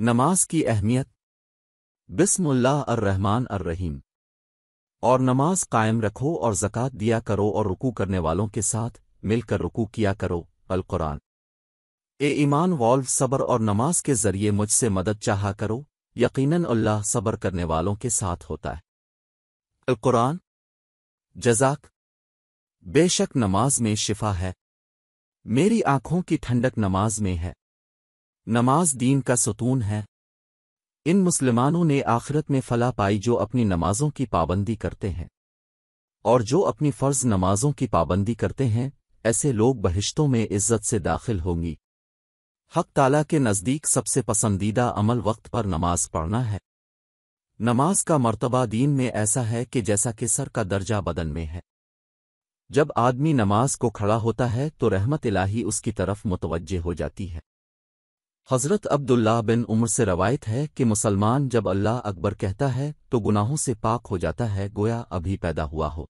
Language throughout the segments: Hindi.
नमाज की अहमियत अर अर्रहीम और नमाज कायम रखो और जक़ात दिया करो और रुकू करने वालों के साथ मिलकर रुकू किया करो कुरान ए ईमान वॉल्व सब्र और नमाज के ज़रिए मुझसे मदद चाहा करो यकीनन अल्लाह सब्र करने वालों के साथ होता है कुरान जजाक बेशक नमाज में शिफा है मेरी आंखों की ठंडक नमाज में है नमाज दीन का सुतून है इन मुसलमानों ने आखिरत में फला पाई जो अपनी नमाजों की पाबंदी करते हैं और जो अपनी फ़र्ज नमाजों की पाबंदी करते हैं ऐसे लोग बहिश्तों में इज्जत से दाखिल होंगी हक ताला के नज़दीक सबसे पसंदीदा अमल वक्त पर नमाज पढ़ना है नमाज का मर्तबा दीन में ऐसा है कि जैसा कि सर का दर्जा बदन में है जब आदमी नमाज को खड़ा होता है तो रहमत इलाही उसकी तरफ मुतवजह हो जाती है हज़रत अब्दुल्ला बिन उमर से रवायत है कि मुसलमान जब अल्लाह अकबर कहता है तो गुनाहों से पाक हो जाता है गोया अभी पैदा हुआ हो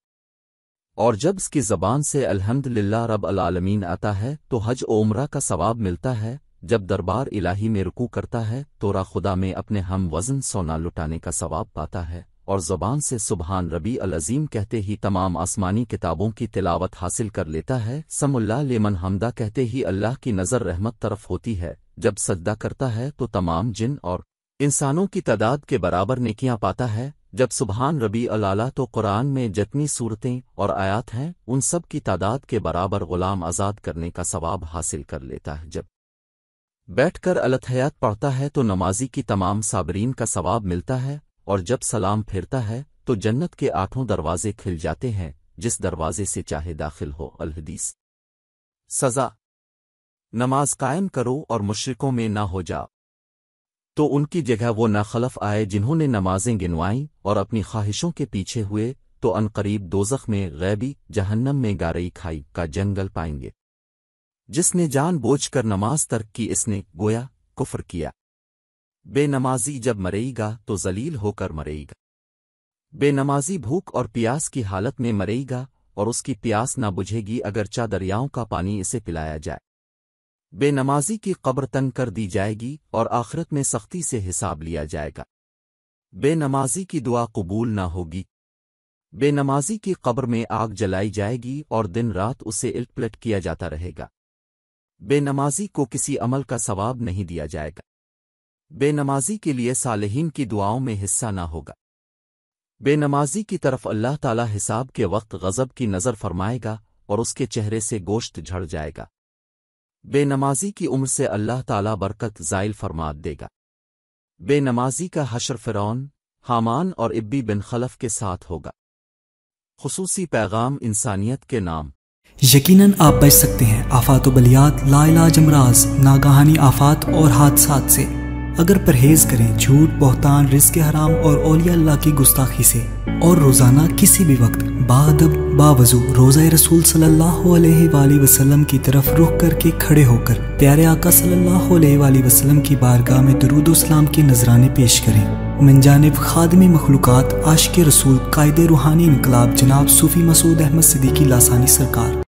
और जब इसकी ज़बान से अल्हम्दुलिल्लाह रब अलालमीन आता है तो हज उम्रा का सवाब मिलता है जब दरबार इलाही में रुकू करता है तो रा खुदा में अपने हम वजन सोना लुटाने का सवाब पाता है और ज़बान से सुबहान रबी अलज़ीम कहते ही तमाम आसमानी किताबों की तिलावत हासिल कर लेता है समल्ला लेमन हमदा कहते ही अल्लाह की नज़र रहमत तरफ होती है जब सजदा करता है तो तमाम जिन और इंसानों की तादाद के बराबर नेकियां पाता है जब सुबहान रबी अलाला तो कुरान में जितनी सूरतें और आयात हैं उन सब की तादाद के बराबर गुलाम आज़ाद करने का सवाब हासिल कर लेता है जब बैठकर अलतयात पढ़ता है तो नमाजी की तमाम साबरीन का सवाब मिलता है और जब सलाम फिरता है तो जन्नत के आठों दरवाजे खिल जाते हैं जिस दरवाजे से चाहे दाखिल हो अलहदीस सज़ा नमाज कायम करो और मुशरकों में न हो जाओ तो उनकी जगह वो नाखलफ आए जिन्होंने नमाजें गिनवाईं और अपनी ख्वाहिशों के पीछे हुए तो अनकरीब दोजख में गैबी जहन्नम में गारई खाई का जंगल पाएंगे जिसने जान बोझ कर नमाज तर्क की इसने गोया कुफर किया बेनमाजी जब मरेगा तो जलील होकर मरेगा बेनमाजी भूख और प्यास की हालत में मरेगा और उसकी प्यास ना बुझेगी अगर चा दरियाओं का पानी इसे पिलाया जाए बेनमाजी की कब्र तंग कर दी जाएगी और आखिरत में सख्ती से हिसाब लिया जाएगा बेनमाजी की दुआ कबूल न होगी बेनमाजी की कब्र में आग जलाई जाएगी और दिन रात उसे इल्ट पलट किया जाता रहेगा बेनमाजी को किसी अमल का सवाब नहीं दिया जाएगा बेनमाजी के लिए सालहीन की दुआओं में हिस्सा न होगा बेनमाजी की तरफ अल्लाह ताला हिसाब के वक्त गज़ब की नज़र फरमाएगा और उसके चेहरे से गोश्त झड़ जाएगा बेनमाजी की उम्र से अल्लाह ताला बरकत जायल फरमा देगा बेनमाजी का हशर फ़िरौन हामान और इब्बी बिन खलफ के साथ होगा खसूसी पैगाम इंसानियत के नाम यकीनन आप बच सकते हैं आफात बलियात लाइलाज अमराज नागाहानी आफात और हादसा से अगर परहेज करें झूठ बोहतान रिस्क हराम और ओलिया अल्लाह की गुस्ताखी से और रोजाना किसी भी वक्त बादब बावजू रोज़ा रसूल सल्लल्लाहु अलैहि वसल्लम की तरफ रुख करके खड़े होकर प्यारे आका सल्लल्लाहु अलैहि वसल्लम की बारगाह में दरूद सलाम के नजराने पेश करें मनजानब खादमी मखलूक आश के रसूल कायद रूहानी इनकलाब जनाब सूफी मसूद अहमद की लासानी सरकार